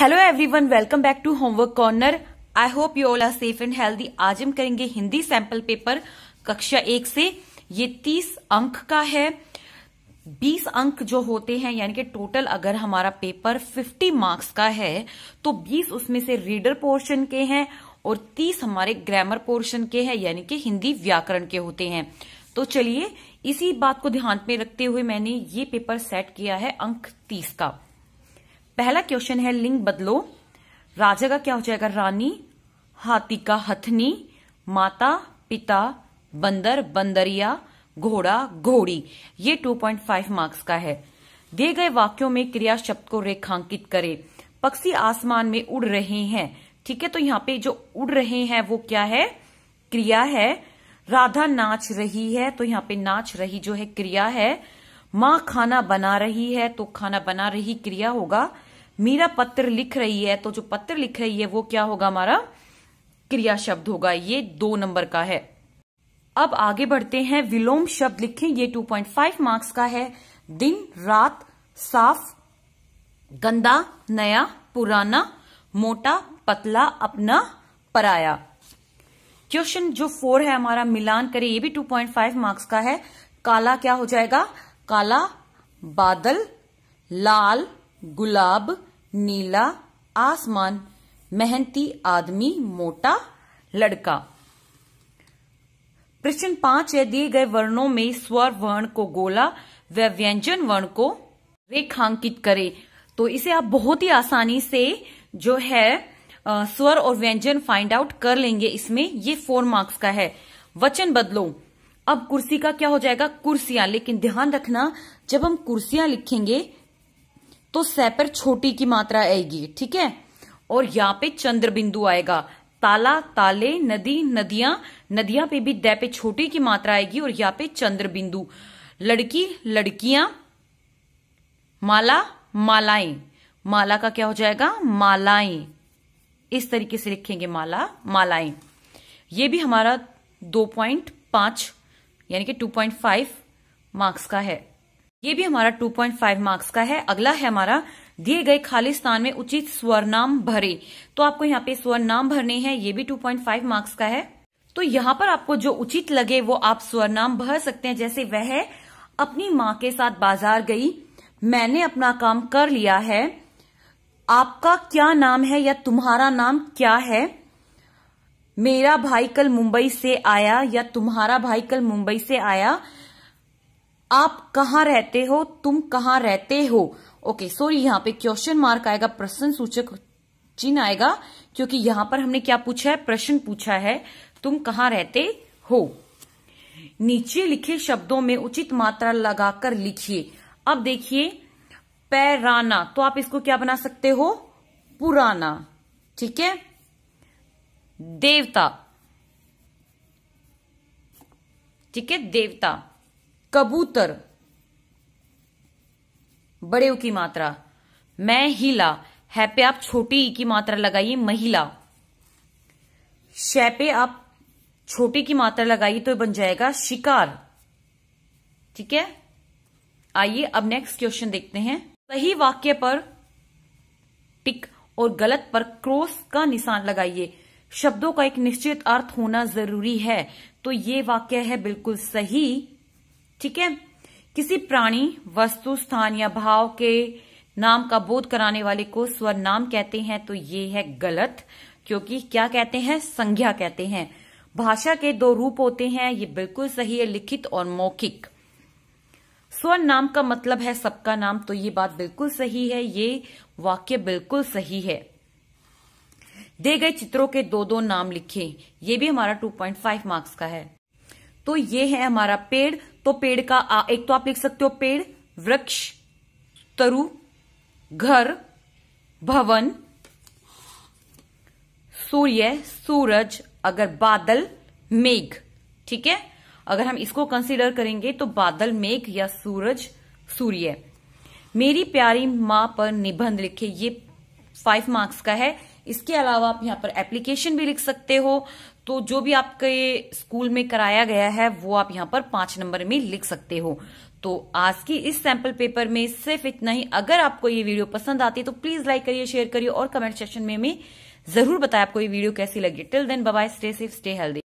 hello everyone welcome back to homework corner I hope you all are safe and healthy आज हम करेंगे Hindi sample paper कक्षा एक से ये तीस अंक का है बीस अंक जो होते हैं यानी कि टोटल अगर हमारा पेपर फिफ्टी मार्क्स का है तो बीस उसमें से रीडर पोर्शन के हैं और तीस हमारे ग्रामर पोर्शन के हैं यानी कि हिंदी व्याकरण के होते हैं तो चलिए इसी बात को ध्यान में रखते हुए मैंने ये पेपर सेट किया है अंक तीस का पहला क्वेश्चन है लिंग बदलो राजा का क्या हो जाएगा रानी हाथी का हथनी माता पिता बंदर बंदरिया घोड़ा घोड़ी ये 2.5 मार्क्स का है दिए गए वाक्यों में क्रिया शब्द को रेखांकित करें पक्षी आसमान में उड़ रहे हैं ठीक है तो यहाँ पे जो उड़ रहे हैं वो क्या है क्रिया है राधा नाच रही है तो यहाँ पे नाच रही जो है क्रिया है माँ खाना बना रही है तो खाना बना रही क्रिया होगा मीरा पत्र लिख रही है तो जो पत्र लिख रही है वो क्या होगा हमारा क्रिया शब्द होगा ये दो नंबर का है अब आगे बढ़ते हैं विलोम शब्द लिखें ये 2.5 मार्क्स का है दिन रात साफ गंदा नया पुराना मोटा पतला अपना पराया क्वेश्चन जो फोर है हमारा मिलान करें ये भी 2.5 मार्क्स का है काला क्या हो जाएगा काला बादल लाल गुलाब नीला आसमान मेहनती आदमी मोटा लड़का प्रश्न पांच है दिए गए वर्णों में स्वर वर्ण को गोला व व्यंजन वर्ण को रेखांकित करें तो इसे आप बहुत ही आसानी से जो है आ, स्वर और व्यंजन फाइंड आउट कर लेंगे इसमें ये फोर मार्क्स का है वचन बदलो अब कुर्सी का क्या हो जाएगा कुर्सियां लेकिन ध्यान रखना जब हम कुर्सियां लिखेंगे तो सह पर छोटी की मात्रा आएगी ठीक है और यहाँ पे चंद्र बिंदु आएगा ताला ताले नदी नदियां नदियां पे भी दै पे छोटी की मात्रा आएगी और यहाँ पे चंद्र बिंदु लड़की लड़कियां माला मालाएं माला का क्या हो जाएगा मालाएं इस तरीके से लिखेंगे माला मालाएं ये भी हमारा दो पॉइंट पांच यानी कि टू पॉइंट फाइव मार्क्स का है ये भी हमारा 2.5 मार्क्स का है अगला है हमारा दिए गए खाली स्थान में उचित स्वरनाम भरे तो आपको यहाँ पे स्वरनाम भरने हैं ये भी 2.5 मार्क्स का है तो यहाँ पर आपको जो उचित लगे वो आप स्वरनाम भर सकते हैं जैसे वह अपनी माँ के साथ बाजार गई मैंने अपना काम कर लिया है आपका क्या नाम है या तुम्हारा नाम क्या है मेरा भाई कल मुंबई से आया या तुम्हारा भाई कल मुंबई से आया आप कहाँ रहते हो तुम कहा रहते हो ओके सॉरी यहाँ पे क्वेश्चन मार्क आएगा प्रश्न सूचक चिन्ह आएगा क्योंकि यहां पर हमने क्या पूछा है प्रश्न पूछा है तुम कहा रहते हो नीचे लिखे शब्दों में उचित मात्रा लगाकर लिखिए अब देखिए पैराना तो आप इसको क्या बना सकते हो पुराना ठीक है देवता ठीक है देवता कबूतर बड़े की मात्रा मैं हिला है पे आप छोटी ई की मात्रा लगाइए महिला शैपे आप छोटी की मात्रा लगाइए तो बन जाएगा शिकार ठीक है आइए अब नेक्स्ट क्वेश्चन देखते हैं सही वाक्य पर टिक और गलत पर क्रॉस का निशान लगाइए शब्दों का एक निश्चित अर्थ होना जरूरी है तो ये वाक्य है बिल्कुल सही ठीक है किसी प्राणी वस्तु स्थान या भाव के नाम का बोध कराने वाले को स्वर नाम कहते हैं तो ये है गलत क्योंकि क्या कहते हैं संज्ञा कहते हैं भाषा के दो रूप होते हैं ये बिल्कुल सही है लिखित और मौखिक स्वर नाम का मतलब है सबका नाम तो ये बात बिल्कुल सही है ये वाक्य बिल्कुल सही है दे गए चित्रों के दो दो नाम लिखें ये भी हमारा 2.5 मार्क्स का है तो ये है हमारा पेड़ तो पेड़ का आ, एक तो आप लिख सकते हो पेड़ वृक्ष तरु घर भवन सूर्य सूरज अगर बादल मेघ ठीक है अगर हम इसको कंसीडर करेंगे तो बादल मेघ या सूरज सूर्य मेरी प्यारी माँ पर निबंध लिखे ये फाइव मार्क्स का है इसके अलावा आप यहाँ पर एप्लीकेशन भी लिख सकते हो तो जो भी आपके स्कूल में कराया गया है वो आप यहाँ पर पांच नंबर में लिख सकते हो तो आज की इस सैंपल पेपर में सिर्फ इतना ही अगर आपको ये वीडियो पसंद आती है तो प्लीज लाइक करिए शेयर करिए और कमेंट सेक्शन में में जरूर बताएं आपको ये वीडियो कैसी लगी till then bye stay safe stay healthy